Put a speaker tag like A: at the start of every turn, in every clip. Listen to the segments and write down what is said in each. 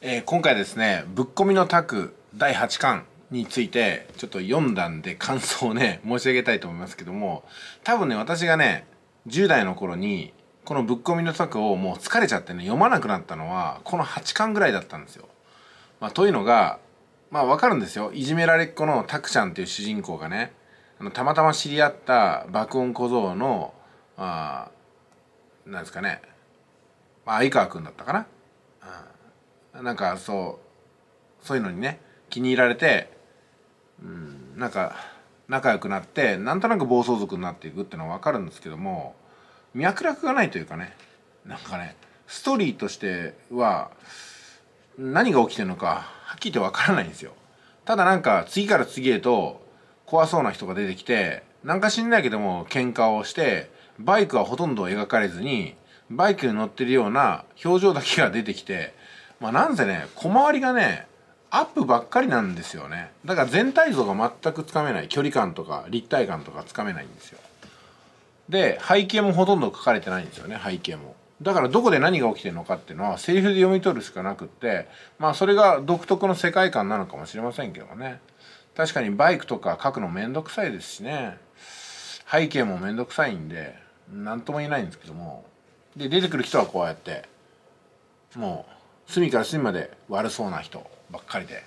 A: えー、今回ですね「ぶっこみのタク第8巻」についてちょっと読んだんで感想をね 申し上げたいと思いますけども多分ね私がね10代の頃にこの「ぶっこみのタク」をもう疲れちゃってね読まなくなったのはこの8巻ぐらいだったんですよ。まあ、というのがまあわかるんですよいじめられっ子のタクちゃんっていう主人公がねあのたまたま知り合った爆音小僧のあなんですかね、まあ、相川君だったかな。うんなんかそうそういうのにね気に入られてうんなんか仲良くなってなんとなく暴走族になっていくってのは分かるんですけども脈絡がないというかねなんかねストーリーとしては何が起きてるのかはっきりとわからないんですよただなんか次から次へと怖そうな人が出てきてなんか死んないけども喧嘩をしてバイクはほとんど描かれずにバイクに乗ってるような表情だけが出てきてまあ、なんせね小回りがねアップばっかりなんですよねだから全体像が全くつかめない距離感とか立体感とかつかめないんですよで背景もほとんど書かれてないんですよね背景もだからどこで何が起きてるのかっていうのはセリフで読み取るしかなくってまあそれが独特の世界観なのかもしれませんけどね確かにバイクとか書くのめんどくさいですしね背景もめんどくさいんで何とも言えないんですけどもで出てくる人はこうやってもう隅から隅まで悪そうな人ばっかりで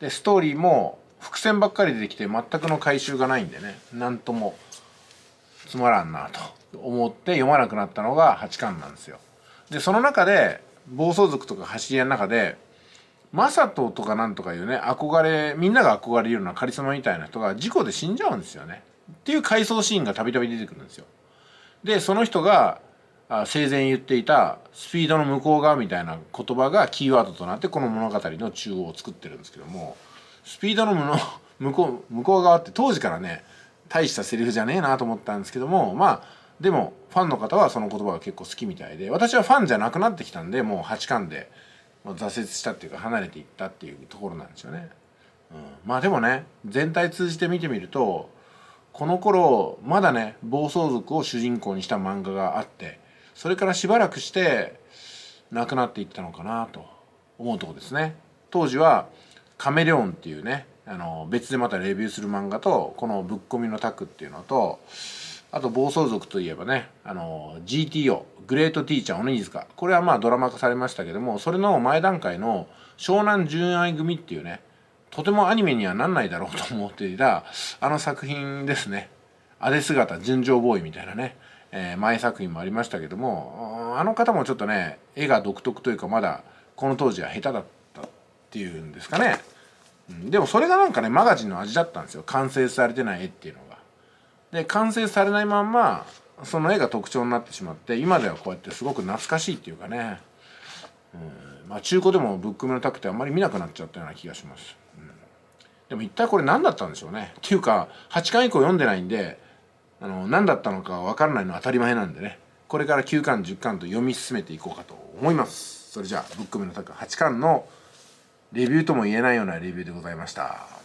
A: でストーリーも伏線ばっかり出てきて全くの回収がないんでね何ともつまらんなと思って読まなくなったのが八巻なんですよ。でその中で暴走族とか走り屋の中でマサトとかなんとかいうね憧れみんなが憧れるようなカリスマみたいな人が事故で死んじゃうんですよね。っていう回想シーンがたびたび出てくるんですよ。でその人が生前言っていたスピードの向こう側みたいな言葉がキーワードとなってこの物語の中央を作ってるんですけどもスピードの向 こう向こう側って当時からね大したセリフじゃねえなと思ったんですけどもまあでもファンの方はその言葉が結構好きみたいで私はファンじゃなくなってきたんでもう8巻で挫折したっていうか離れていったっていうところなんですよね。うん、まあでもね全体通じて見てみるとこの頃まだね暴走族を主人公にした漫画があってそれからしばらくして亡くなっていったのかなと思うとこですね当時は「カメレオン」っていうねあの別でまたレビューする漫画とこの「ぶっこみのタク」っていうのとあと暴走族といえばねあの GTO グレートティーチャーズかこれはまあドラマ化されましたけどもそれの前段階の「湘南純愛組」っていうねとてもアニメにはなんないだろうと思っていたあの作品ですね。あれ姿純情ボーイみたいなねえー、前作品もありましたけどもあの方もちょっとね絵が独特というかまだこの当時は下手だったっていうんですかね、うん、でもそれがなんかねマガジンの味だったんですよ完成されてない絵っていうのが。で完成されないまんまその絵が特徴になってしまって今ではこうやってすごく懐かしいっていうかね、うんまあ、中古でもブックメのタクってあんまり見なくなっちゃったような気がします。うんでも一体これ何だったんでしょうね。っていうか、8巻以降読んでないんで、あの何だったのか分からないのは当たり前なんでねこれから9巻10巻と読み進めていこうかと思いますそれじゃあ「ブックメのタッグ」8巻のレビューとも言えないようなレビューでございました